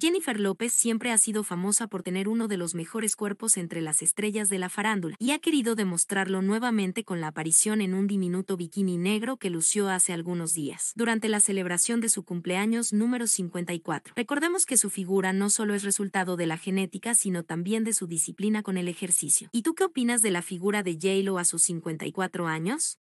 Jennifer López siempre ha sido famosa por tener uno de los mejores cuerpos entre las estrellas de la farándula y ha querido demostrarlo nuevamente con la aparición en un diminuto bikini negro que lució hace algunos días, durante la celebración de su cumpleaños número 54. Recordemos que su figura no solo es resultado de la genética, sino también de su disciplina con el ejercicio. ¿Y tú qué opinas de la figura de J-Lo a sus 54 años?